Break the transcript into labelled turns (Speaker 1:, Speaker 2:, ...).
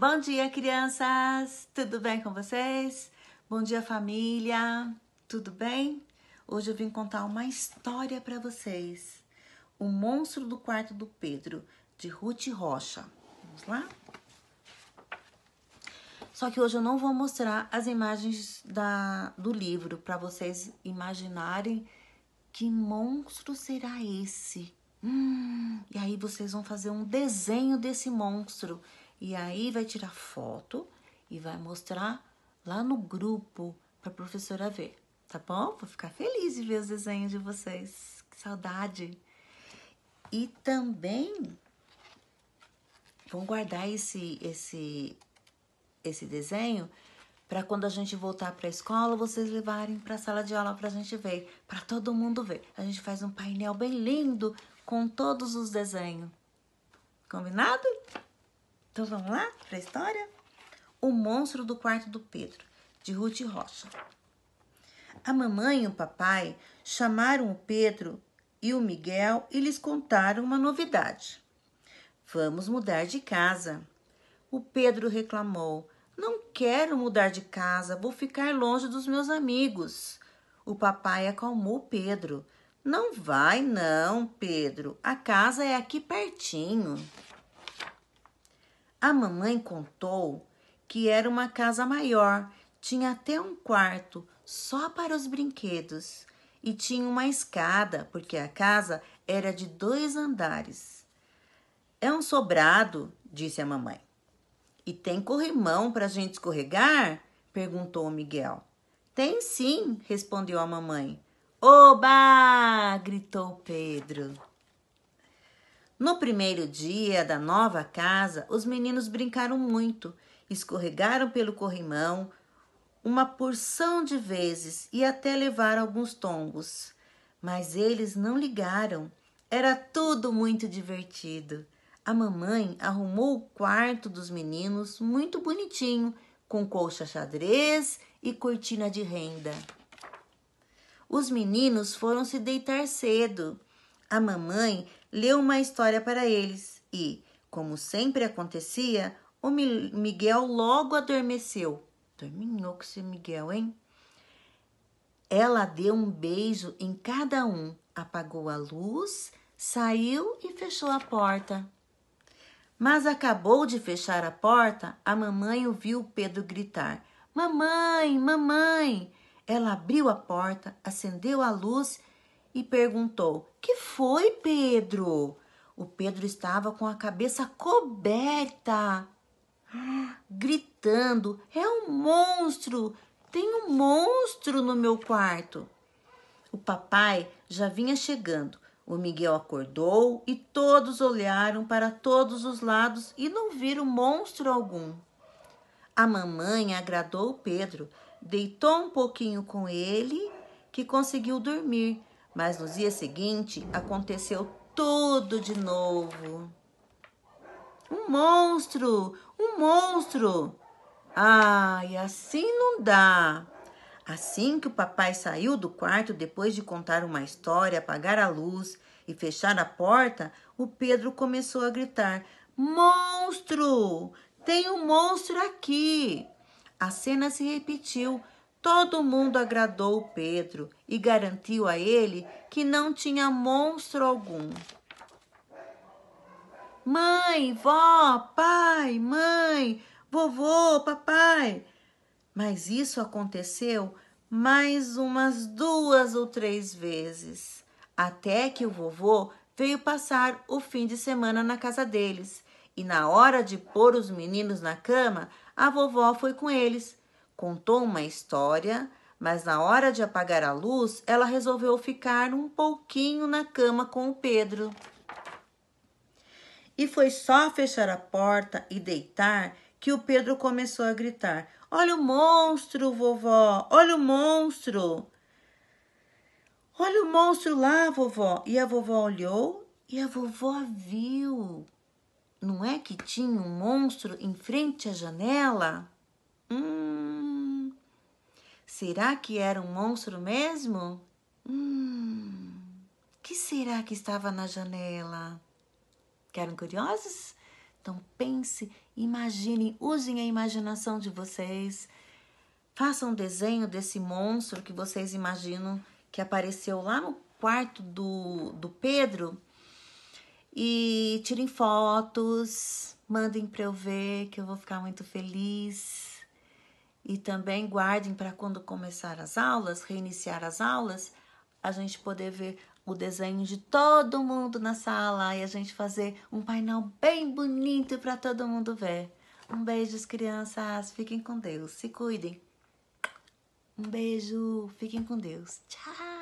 Speaker 1: Bom dia, crianças! Tudo bem com vocês? Bom dia, família! Tudo bem? Hoje eu vim contar uma história para vocês. O Monstro do Quarto do Pedro, de Ruth Rocha. Vamos lá? Só que hoje eu não vou mostrar as imagens da, do livro para vocês imaginarem que monstro será esse. Hum, e aí vocês vão fazer um desenho desse monstro e aí vai tirar foto e vai mostrar lá no grupo para a professora ver, tá bom? Vou ficar feliz de ver os desenhos de vocês. Que saudade! E também vão guardar esse esse esse desenho para quando a gente voltar para a escola, vocês levarem para a sala de aula para a gente ver, para todo mundo ver. A gente faz um painel bem lindo com todos os desenhos. Combinado? Então vamos lá para a história? O Monstro do Quarto do Pedro, de Ruth Rocha. A mamãe e o papai chamaram o Pedro e o Miguel e lhes contaram uma novidade. Vamos mudar de casa. O Pedro reclamou: Não quero mudar de casa, vou ficar longe dos meus amigos. O papai acalmou Pedro. Não vai, não, Pedro. A casa é aqui pertinho. A mamãe contou que era uma casa maior, tinha até um quarto só para os brinquedos e tinha uma escada, porque a casa era de dois andares. É um sobrado, disse a mamãe. E tem corrimão para a gente escorregar? perguntou o Miguel. Tem sim, respondeu a mamãe. Oba! gritou Pedro. No primeiro dia da nova casa, os meninos brincaram muito, escorregaram pelo corrimão uma porção de vezes e até levaram alguns tombos. Mas eles não ligaram. Era tudo muito divertido. A mamãe arrumou o quarto dos meninos muito bonitinho, com colcha xadrez e cortina de renda. Os meninos foram se deitar cedo. A mamãe leu uma história para eles e, como sempre acontecia, o Miguel logo adormeceu. Terminou com esse Miguel, hein? Ela deu um beijo em cada um, apagou a luz, saiu e fechou a porta. Mas acabou de fechar a porta, a mamãe ouviu Pedro gritar: Mamãe, mamãe! Ela abriu a porta, acendeu a luz e perguntou: Que foi, Pedro? O Pedro estava com a cabeça coberta, gritando: É um monstro! Tem um monstro no meu quarto! O papai já vinha chegando. O Miguel acordou e todos olharam para todos os lados e não viram monstro algum. A mamãe agradou o Pedro, deitou um pouquinho com ele, que conseguiu dormir, mas no dia seguinte aconteceu tudo de novo. Um monstro! Um monstro! Ai, ah, assim não dá. Assim que o papai saiu do quarto depois de contar uma história, apagar a luz e fechar a porta, o Pedro começou a gritar: Monstro! Tem um monstro aqui! A cena se repetiu Todo mundo agradou Pedro e garantiu a ele que não tinha monstro algum. Mãe, vó, pai, mãe, vovô, papai. Mas isso aconteceu mais umas duas ou três vezes, até que o vovô veio passar o fim de semana na casa deles. E na hora de pôr os meninos na cama, a vovó foi com eles Contou uma história, mas na hora de apagar a luz, ela resolveu ficar um pouquinho na cama com o Pedro. E foi só fechar a porta e deitar que o Pedro começou a gritar: Olha o monstro, vovó! Olha o monstro! Olha o monstro lá, vovó! E a vovó olhou e a vovó viu. Não é que tinha um monstro em frente à janela? Hum. Será que era um monstro mesmo? Hum, que será que estava na janela? Querem curiosos? Então pense, imaginem, usem a imaginação de vocês. Façam um desenho desse monstro que vocês imaginam que apareceu lá no quarto do, do Pedro e tirem fotos, mandem para eu ver que eu vou ficar muito feliz e também guardem para quando começar as aulas, reiniciar as aulas, a gente poder ver o desenho de todo mundo na sala e a gente fazer um painel bem bonito para todo mundo ver. Um beijo, crianças. Fiquem com Deus. Se cuidem. Um beijo. Fiquem com Deus. Tchau.